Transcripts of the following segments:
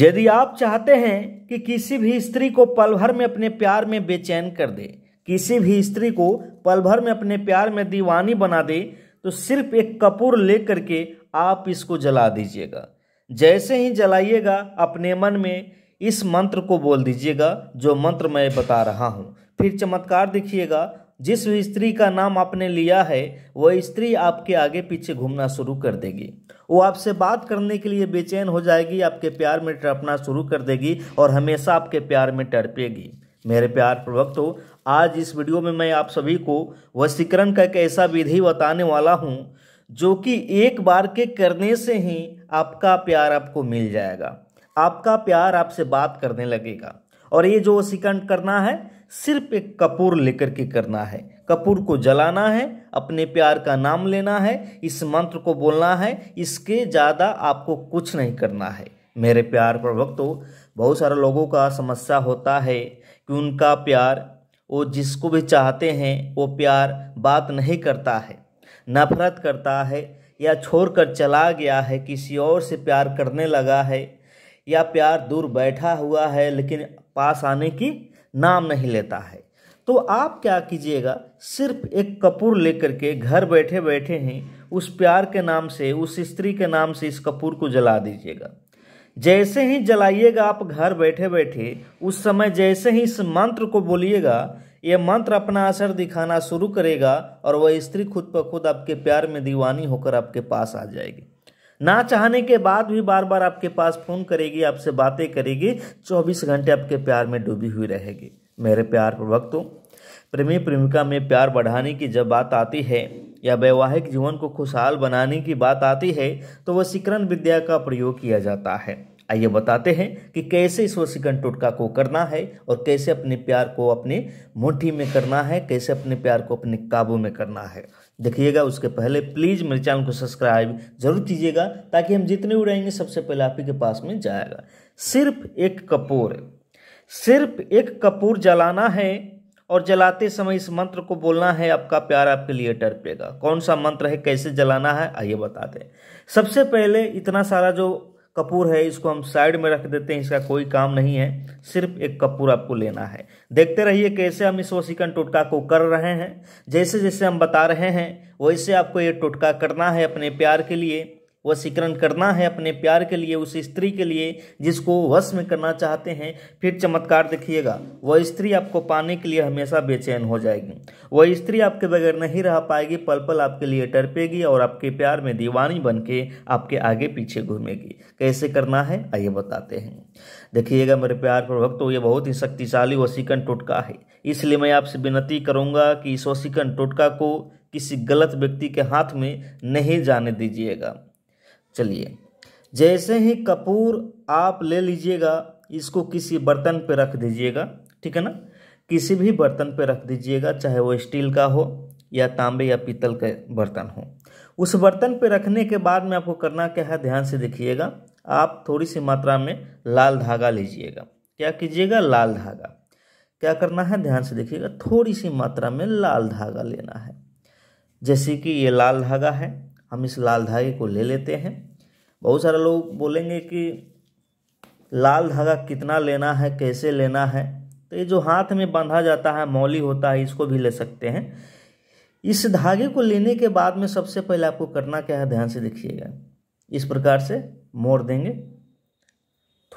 यदि आप चाहते हैं कि किसी भी स्त्री को पल भर में अपने प्यार में बेचैन कर दे किसी भी स्त्री को पल भर में अपने प्यार में दीवानी बना दे तो सिर्फ एक कपूर ले करके आप इसको जला दीजिएगा जैसे ही जलाइएगा अपने मन में इस मंत्र को बोल दीजिएगा जो मंत्र मैं बता रहा हूँ फिर चमत्कार देखिएगा जिस स्त्री का नाम आपने लिया है वह स्त्री आपके आगे पीछे घूमना शुरू कर देगी वो आपसे बात करने के लिए बेचैन हो जाएगी आपके प्यार में टपना शुरू कर देगी और हमेशा आपके प्यार में टरपेगी मेरे प्यार प्रवक्त हो आज इस वीडियो में मैं आप सभी को वशीकरण का एक ऐसा विधि बताने वाला हूँ जो कि एक बार के करने से ही आपका प्यार आपको मिल जाएगा आपका प्यार आपसे बात करने लगेगा और ये जो वशीकरण करना है सिर्फ एक कपूर लेकर के करना है कपूर को जलाना है अपने प्यार का नाम लेना है इस मंत्र को बोलना है इसके ज़्यादा आपको कुछ नहीं करना है मेरे प्यार पर वक्त बहुत सारे लोगों का समस्या होता है कि उनका प्यार वो जिसको भी चाहते हैं वो प्यार बात नहीं करता है नफरत करता है या छोड़कर चला गया है किसी और से प्यार करने लगा है या प्यार दूर बैठा हुआ है लेकिन पास आने की नाम नहीं लेता है तो आप क्या कीजिएगा सिर्फ एक कपूर लेकर के घर बैठे बैठे ही उस प्यार के नाम से उस स्त्री के नाम से इस कपूर को जला दीजिएगा जैसे ही जलाइएगा आप घर बैठे बैठे उस समय जैसे ही इस मंत्र को बोलिएगा यह मंत्र अपना असर दिखाना शुरू करेगा और वह स्त्री खुद ब खुद आपके प्यार में दीवानी होकर आपके पास आ जाएगी ना चाहने के बाद भी बार बार आपके पास फ़ोन करेगी आपसे बातें करेगी चौबीस घंटे आपके प्यार में डूबी हुई रहेगी मेरे प्यार पर वक्त प्रेमी प्रेमिका में प्यार बढ़ाने की जब बात आती है या वैवाहिक जीवन को खुशहाल बनाने की बात आती है तो वशीकरण विद्या का प्रयोग किया जाता है आइए बताते हैं कि कैसे इस वशीकरण टोटका को करना है और कैसे अपने प्यार को अपने मुट्ठी में करना है कैसे अपने प्यार को अपने काबू में करना है देखिएगा उसके पहले प्लीज़ मेरे चैनल को सब्सक्राइब जरूर कीजिएगा ताकि हम जितने उड़ाएंगे सबसे पहले आप ही के पास में जाएगा सिर्फ एक कपूर सिर्फ एक कपूर जलाना है और जलाते समय इस मंत्र को बोलना है आपका प्यार आपके लिए पेगा कौन सा मंत्र है कैसे जलाना है आइए बताते हैं सबसे पहले इतना सारा जो कपूर है इसको हम साइड में रख देते हैं इसका कोई काम नहीं है सिर्फ एक कपूर आपको लेना है देखते रहिए कैसे हम इस वसीकन टोटका को कर रहे हैं जैसे जैसे हम बता रहे हैं वैसे आपको ये टोटका करना है अपने प्यार के लिए वशीकरण करना है अपने प्यार के लिए उस स्त्री के लिए जिसको वश में करना चाहते हैं फिर चमत्कार देखिएगा वह स्त्री आपको पाने के लिए हमेशा बेचैन हो जाएगी वह स्त्री आपके बगैर नहीं रह पाएगी पल पल आपके लिए टरपेगी और आपके प्यार में दीवानी बन के आपके आगे पीछे घूमेगी कैसे करना है आइए बताते हैं देखिएगा मेरे प्यार पर भक्त तो ये बहुत ही शक्तिशाली वशीकरण टोटका है इसलिए मैं आपसे विनती करूँगा कि इस वशीकरण टोटका को किसी गलत व्यक्ति के हाथ में नहीं जाने दीजिएगा चलिए जैसे ही कपूर आप ले लीजिएगा इसको किसी बर्तन पर रख दीजिएगा ठीक है ना किसी भी बर्तन पर रख दीजिएगा चाहे वो स्टील का हो या तांबे या पीतल का बर्तन हो उस बर्तन पर रखने के बाद में आपको करना क्या है ध्यान से देखिएगा आप थोड़ी सी मात्रा में लाल धागा लीजिएगा क्या कीजिएगा लाल धागा क्या करना है ध्यान से देखिएगा थोड़ी सी मात्रा में लाल धागा लेना है जैसे कि ये लाल धागा है हम इस लाल धागे को ले लेते हैं बहुत सारे लोग बोलेंगे कि लाल धागा कितना लेना है कैसे लेना है तो ये जो हाथ में बांधा जाता है मौली होता है इसको भी ले सकते हैं इस धागे को लेने के बाद में सबसे पहले आपको करना क्या है ध्यान से देखिएगा इस प्रकार से मोड़ देंगे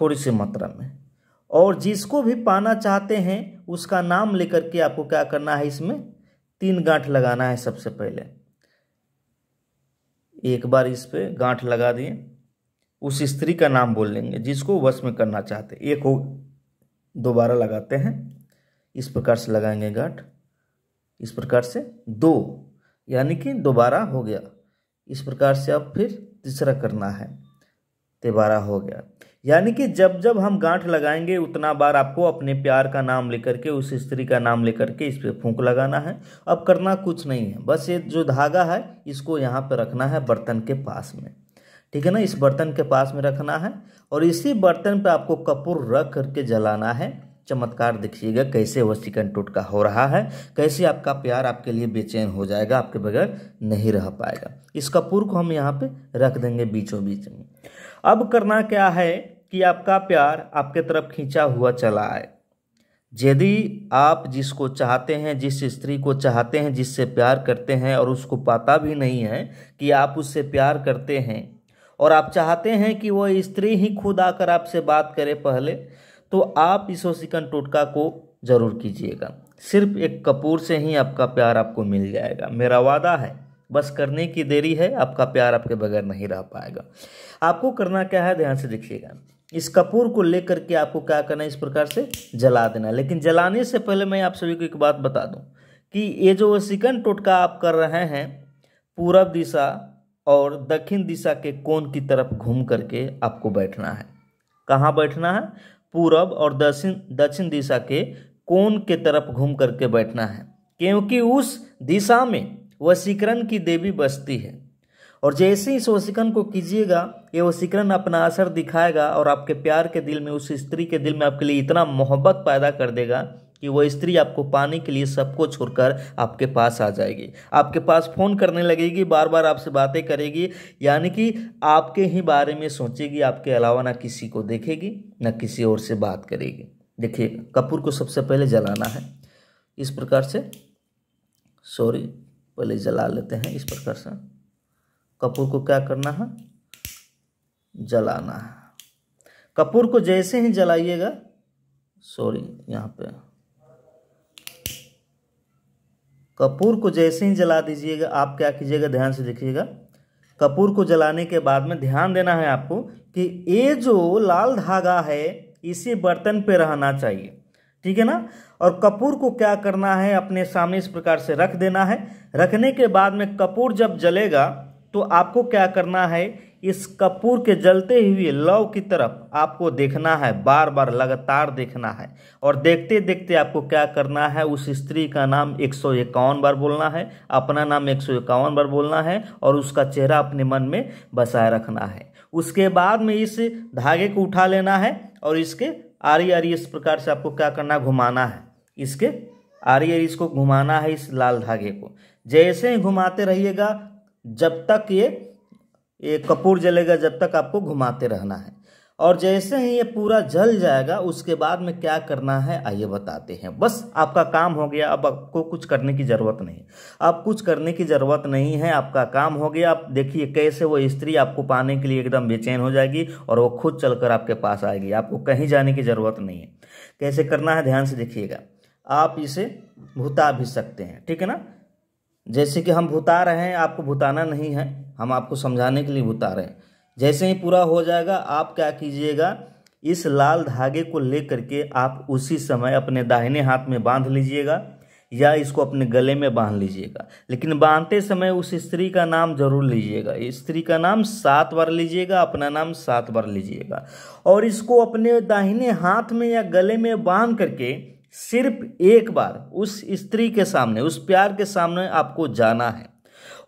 थोड़ी सी मात्रा में और जिसको भी पाना चाहते हैं उसका नाम लेकर के आपको क्या करना है इसमें तीन गांठ लगाना है सबसे पहले एक बार इस पर गांठ लगा दिए उस स्त्री का नाम बोल लेंगे जिसको वश में करना चाहते एक हो दोबारा लगाते हैं इस प्रकार से लगाएंगे गांठ इस प्रकार से दो यानी कि दोबारा हो गया इस प्रकार से अब फिर तीसरा करना है तेबारा हो गया यानी कि जब जब हम गांठ लगाएंगे उतना बार आपको अपने प्यार का नाम लेकर के उस स्त्री का नाम लेकर के इस पर फूंक लगाना है अब करना कुछ नहीं है बस ये जो धागा है इसको यहाँ पर रखना है बर्तन के पास में ठीक है ना इस बर्तन के पास में रखना है और इसी बर्तन पर आपको कपूर रख करके जलाना है चमत्कार देखिएगा कैसे वह चिकन का हो रहा है कैसे आपका प्यार आपके लिए बेचैन हो जाएगा आपके बगैर नहीं रह पाएगा इस कपूर को हम यहाँ पे रख देंगे बीचों बीच में अब करना क्या है कि आपका प्यार आपके तरफ खींचा हुआ चला आए यदि आप जिसको चाहते हैं जिस स्त्री को चाहते हैं जिससे प्यार करते हैं और उसको पता भी नहीं है कि आप उससे प्यार करते हैं और आप चाहते हैं कि वह स्त्री ही खुद आकर आपसे बात करे पहले तो आप इस ओसिकन टोटका को ज़रूर कीजिएगा सिर्फ एक कपूर से ही आपका प्यार आपको मिल जाएगा मेरा वादा है बस करने की देरी है आपका प्यार आपके बगैर नहीं रह पाएगा आपको करना क्या है ध्यान से देखिएगा इस कपूर को लेकर के आपको क्या करना है इस प्रकार से जला देना लेकिन जलाने से पहले मैं आप सभी को एक बात बता दूं कि ये जो सिकन टोटका आप कर रहे हैं पूरब दिशा और दक्षिण दिशा के कोण की तरफ घूम करके आपको बैठना है कहाँ बैठना है पूरब और दक्षिण दक्षिण दिशा के कोण के तरफ घूम करके बैठना है क्योंकि उस दिशा में वसीकरण की देवी बसती है और जैसे ही इस वसीकरण को कीजिएगा ये वसीकरण अपना असर दिखाएगा और आपके प्यार के दिल में उस स्त्री के दिल में आपके लिए इतना मोहब्बत पैदा कर देगा कि वह स्त्री आपको पाने के लिए सबको छोड़कर आपके पास आ जाएगी आपके पास फ़ोन करने लगेगी बार बार आपसे बातें करेगी यानी कि आपके ही बारे में सोचेगी आपके अलावा ना किसी को देखेगी ना किसी और से बात करेगी देखिए कपूर को सबसे पहले जलाना है इस प्रकार से सॉरी पहले जला लेते हैं इस प्रकार से कपूर को क्या करना है जलाना है कपूर को जैसे ही जलाइएगा सॉरी यहाँ पे कपूर को जैसे ही जला दीजिएगा आप क्या कीजिएगा ध्यान से देखिएगा कपूर को जलाने के बाद में ध्यान देना है आपको कि ये जो लाल धागा है इसी बर्तन पे रहना चाहिए ठीक है ना और कपूर को क्या करना है अपने सामने इस प्रकार से रख देना है रखने के बाद में कपूर जब जलेगा तो आपको क्या करना है इस कपूर के जलते हुए लव की तरफ आपको देखना है बार बार लगातार देखना है और देखते देखते आपको क्या करना है उस स्त्री का नाम एक सौ इक्यावन बार बोलना है अपना नाम एक सौ इक्यावन बार बोलना है और उसका चेहरा अपने मन में बसाए रखना है उसके बाद में इस धागे को उठा लेना है और इसके आरी आरी इस प्रकार से आपको क्या करना है घुमाना है इसके आरी आरी इसको घुमाना है इस लाल धागे को जैसे ही घुमाते रहिएगा जब तक ये ये कपूर जलेगा जब तक आपको घुमाते रहना है और जैसे ही ये पूरा जल जाएगा उसके बाद में क्या करना है आइए बताते हैं बस आपका काम हो गया अब आपको कुछ करने की ज़रूरत नहीं अब कुछ करने की ज़रूरत नहीं है आपका काम हो गया आप देखिए कैसे वो स्त्री आपको पाने के लिए एकदम बेचैन हो जाएगी और वो खुद चलकर आपके पास आएगी आपको कहीं जाने की ज़रूरत नहीं है कैसे करना है ध्यान से देखिएगा आप इसे भुता भी सकते हैं ठीक है ना जैसे कि हम भुता रहे हैं आपको भुताना नहीं है हम आपको समझाने के लिए भुता रहे हैं जैसे ही पूरा हो जाएगा आप क्या कीजिएगा इस लाल धागे को ले करके आप उसी समय अपने दाहिने हाथ में बांध लीजिएगा या इसको अपने गले में बांध लीजिएगा लेकिन बांधते समय उस स्त्री का नाम जरूर लीजिएगा स्त्री का नाम सात बार लीजिएगा अपना नाम सात बार लीजिएगा और इसको अपने दाहिने हाथ में या गले में बांध करके सिर्फ एक बार उस स्त्री के सामने उस प्यार के सामने आपको जाना है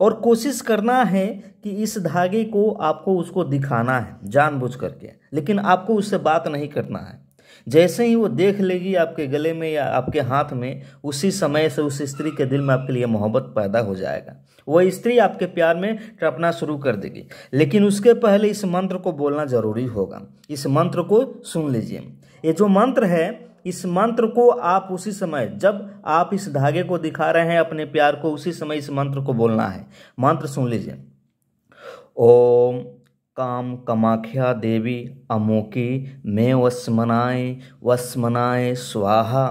और कोशिश करना है कि इस धागे को आपको उसको दिखाना है जानबूझ करके लेकिन आपको उससे बात नहीं करना है जैसे ही वो देख लेगी आपके गले में या आपके हाथ में उसी समय से उस स्त्री के दिल में आपके लिए मोहब्बत पैदा हो जाएगा वह स्त्री आपके प्यार में टपना शुरू कर देगी लेकिन उसके पहले इस मंत्र को बोलना ज़रूरी होगा इस मंत्र को सुन लीजिए ये जो मंत्र है इस मंत्र को आप उसी समय जब आप इस धागे को दिखा रहे हैं अपने प्यार को उसी समय इस मंत्र को बोलना है मंत्र सुन लीजिए ओम काम कमाख्या देवी अमोकी मैं वस्मनाए वस्मनाए स्वाहा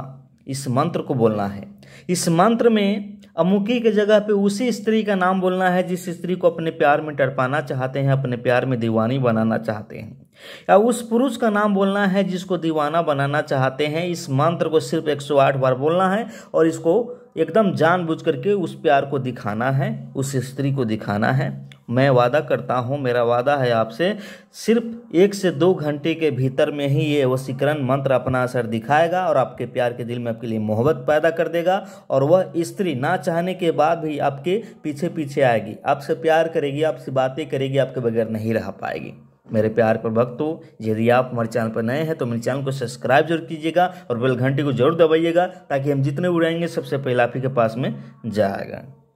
इस मंत्र को बोलना है इस मंत्र में अमुकी के जगह पे उसी स्त्री का नाम बोलना है जिस स्त्री को अपने प्यार में टरपाना चाहते हैं अपने प्यार में दीवानी बनाना चाहते हैं या उस पुरुष का नाम बोलना है जिसको दीवाना बनाना चाहते हैं इस मंत्र को सिर्फ 108 बार बोलना है और इसको एकदम जानबूझ करके उस प्यार को दिखाना है उस स्त्री को दिखाना है मैं वादा करता हूँ मेरा वादा है आपसे सिर्फ एक से दो घंटे के भीतर में ही ये वसीकरण मंत्र अपना असर दिखाएगा और आपके प्यार के दिल में आपके लिए मोहब्बत पैदा कर देगा और वह स्त्री ना चाहने के बाद भी आपके पीछे पीछे आएगी आपसे प्यार करेगी आपसे बातें करेगी आपके बगैर नहीं रह पाएगी मेरे प्यार पर भक्त हो यदि आप हमारे चैनल पर नए हैं तो मेरे चैनल को सब्सक्राइब जरूर कीजिएगा और बेल घंटी को जरूर दबाइएगा ताकि हम जितने उड़ाएंगे सबसे पहले आप ही के पास में जाएगा